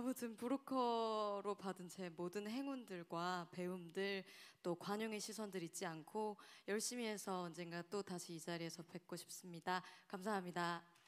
아무튼 브로커로 받은 제 모든 행운들과 배움들 또 관용의 시선들 잊지 않고 열심히 해서 언젠가 또 다시 이 자리에서 뵙고 싶습니다. 감사합니다.